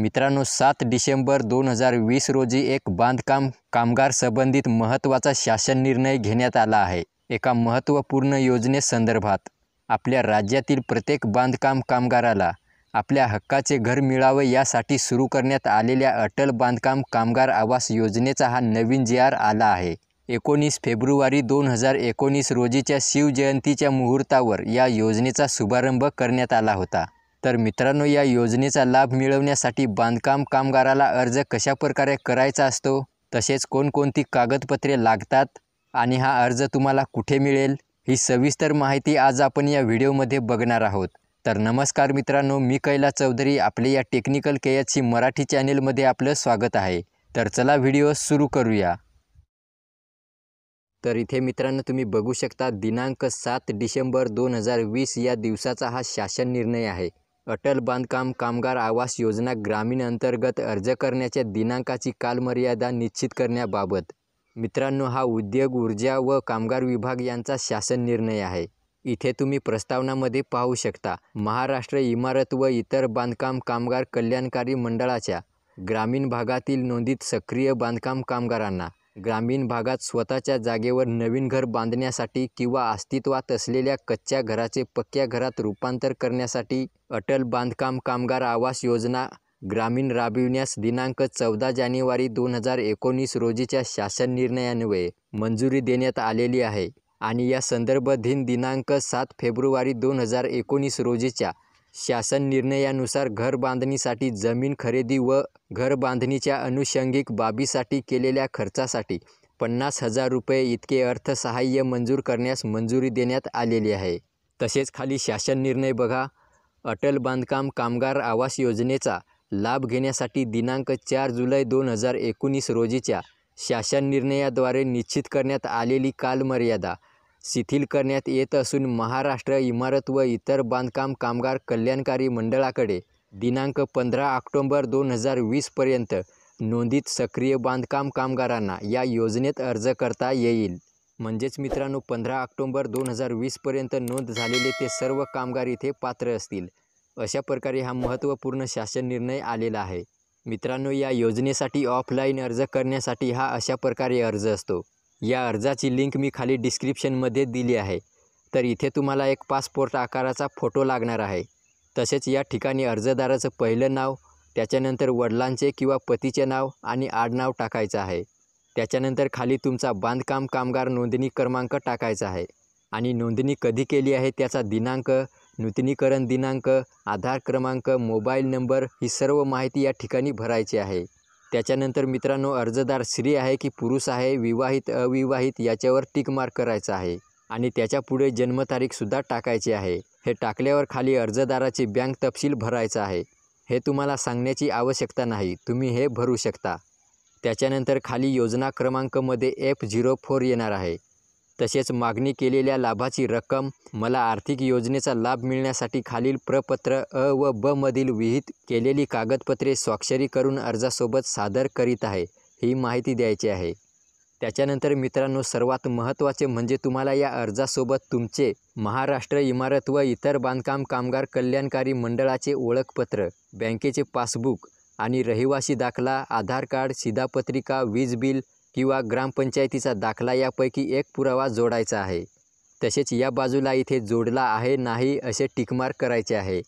मित्रांनो सात डिसेंबर दोन हजार वीस रोजी एक बांधकाम कामगार संबंधित महत्त्वाचा शासन निर्णय घेण्यात आला आहे एका महत्त्वपूर्ण योजनेसंदर्भात आपल्या राज्यातील प्रत्येक बांधकाम कामगाराला आपल्या हक्काचे घर मिळावे यासाठी सुरू करण्यात आलेल्या अटल बांधकाम कामगार आवास योजनेचा हा नवीन जे आर आला आहे एकोणीस फेब्रुवारी दोन हजार एकोणीस रोजीच्या शिवजयंतीच्या मुहूर्तावर या योजनेचा शुभारंभ करण्यात आला होता तर मित्रांनो या योजनेचा लाभ मिळवण्यासाठी बांधकाम कामगाराला अर्ज कशा प्रकारे करायचा असतो तसेच कोणकोणती कागदपत्रे लागतात आणि हा अर्ज तुम्हाला कुठे मिळेल ही सविस्तर माहिती आज आपण या व्हिडिओमध्ये बघणार आहोत तर नमस्कार मित्रांनो मी कैला चौधरी आपले या टेक्निकल केयची मराठी चॅनेलमध्ये आपलं स्वागत आहे तर चला व्हिडिओ सुरू करूया तर इथे मित्रांनो तुम्ही बघू शकता दिनांक सात डिसेंबर दोन हजार वीस या दिवसाचा हा शासन निर्णय आहे अटल बांधकाम कामगार आवास योजना ग्रामीण अंतर्गत अर्ज करण्याच्या दिनांकाची कालमर्यादा निश्चित करण्याबाबत मित्रांनो हा उद्योग ऊर्जा व कामगार विभाग यांचा शासन निर्णय आहे इथे तुम्ही प्रस्तावनामध्ये पाहू शकता महाराष्ट्र इमारत व इतर बांधकाम कामगार कल्याणकारी मंडळाच्या ग्रामीण भागातील नोंदीत सक्रिय बांधकाम कामगारांना ग्रामीण भागात स्वतःच्या जागेवर नवीन घर बांधण्यासाठी किंवा अस्तित्वात असलेल्या कच्च्या घराचे पक्क्या घरात रूपांतर करण्यासाठी अटल बांधकाम कामगार आवास योजना ग्रामीण राबविण्यास दिनांक चौदा जानेवारी दोन हजार एकोणीस रोजीच्या शासन निर्णयान्वये मंजुरी देण्यात आलेली आहे आणि या संदर्भधीन दिनांक सात फेब्रुवारी दोन हजार एकोणीस रोजीच्या शासन निर्णयानुसार घर बांधणीसाठी जमीन खरेदी व घर बांधणीच्या अनुषंगिक बाबीसाठी केलेल्या खर्चासाठी पन्नास हजार रुपये इतके अर्थसहाय्य मंजूर करण्यास मंजुरी देण्यात आलेली आहे तसेच खाली शासन निर्णय बघा अटल बांधकाम कामगार आवास योजनेचा लाभ घेण्यासाठी दिनांक चार जुलै दोन हजार एकोणीस रोजीच्या शासन निर्णयाद्वारे निश्चित करण्यात आलेली कालमर्यादा शिथिल करण्यात येत असून महाराष्ट्र इमारत व इतर बांधकाम कामगार कल्याणकारी मंडळाकडे दिनांक पंधरा ऑक्टोंबर दोन हजार वीसपर्यंत नोंदीत सक्रिय बांधकाम कामगारांना या योजनेत अर्ज करता येईल म्हणजेच मित्रांनो पंधरा ऑक्टोंबर दोन हजार वीसपर्यंत नोंद झालेले ते सर्व कामगार इथे पात्र असतील अशा प्रकारे हा महत्त्वपूर्ण शासन निर्णय आलेला आहे मित्रांनो या योजनेसाठी ऑफलाईन अर्ज करण्यासाठी हा अशा प्रकारे अर्ज असतो या अर्जाची लिंक मी खाली डिस्क्रिप्शनमध्ये दिली आहे तर इथे तुम्हाला एक पासपोर्ट आकाराचा फोटो लागणार आहे तसेच या ठिकाणी अर्जदाराचं पहिलं नाव त्याच्यानंतर वडिलांचे किंवा पतीचे नाव आणि आडनाव टाकायचं आहे त्याच्यानंतर खाली तुमचा बांधकाम कामगार नोंदणी क्रमांक टाकायचा आहे आणि नोंदणी कधी केली आहे त्याचा दिनांक नूतनीकरण दिनांक आधार क्रमांक मोबाईल नंबर ही सर्व माहिती या ठिकाणी भरायची आहे त्याच्यानंतर मित्रांनो अर्जदार स्त्री आहे की पुरुष आहे विवाहित अविवाहित याच्यावर टिक मार्क करायचा आहे आणि त्याच्यापुढे जन्मतारीखसुद्धा टाकायची आहे हे टाकल्यावर खाली अर्जदाराची बँक तपशील भरायचं आहे हे तुम्हाला सांगण्याची आवश्यकता नाही तुम्ही हे भरू शकता त्याच्यानंतर खाली योजना क्रमांकमध्ये एफ झिरो फोर येणार आहे तसेच मागणी केलेल्या लाभाची रक्कम मला आर्थिक योजनेचा लाभ मिळण्यासाठी खालील प्रपत्र अ व ब मधील विहित केलेली कागदपत्रे स्वाक्षरी करून अर्जासोबत सादर करीत आहे ही माहिती द्यायची आहे त्याच्यानंतर मित्रांनो सर्वात महत्त्वाचे म्हणजे तुम्हाला या अर्जासोबत तुमचे महाराष्ट्र इमारत व इतर बांधकाम कामगार कल्याणकारी मंडळाचे ओळखपत्र बँकेचे पासबुक आणि रहिवासी दाखला आधार कार्ड सिधापत्रिका वीज बिल किंवा ग्रामपंचायतीचा दाखला यापैकी एक पुरावा जोडायचा आहे तसेच या बाजूला इथे जोडला आहे नाही असे टिकमार्क करायचे आहे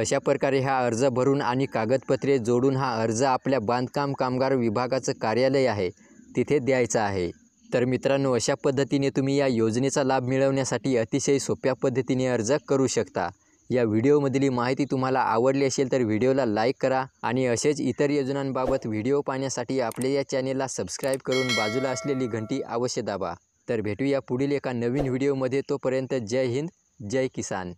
अशा प्रकारे हा अर्ज भरून आणि कागदपत्रे जोडून हा अर्ज आपल्या बांधकाम कामगार विभागाचं कार्यालय आहे तिथे द्यायचा आहे तर मित्रांनो अशा पद्धतीने तुम्ही या योजनेचा लाभ मिळवण्यासाठी अतिशय सोप्या पद्धतीने अर्ज करू शकता या व्हिडिओमधली माहिती तुम्हाला आवडली असेल तर व्हिडिओला लाईक करा आणि असेच इतर योजनांबाबत व्हिडिओ पाहण्यासाठी आपल्या या चॅनेलला सबस्क्राईब करून बाजूला असलेली घंटी अवश्य दाबा तर भेटूया पुढील एका नवीन व्हिडिओमध्ये तोपर्यंत जय हिंद जय किसान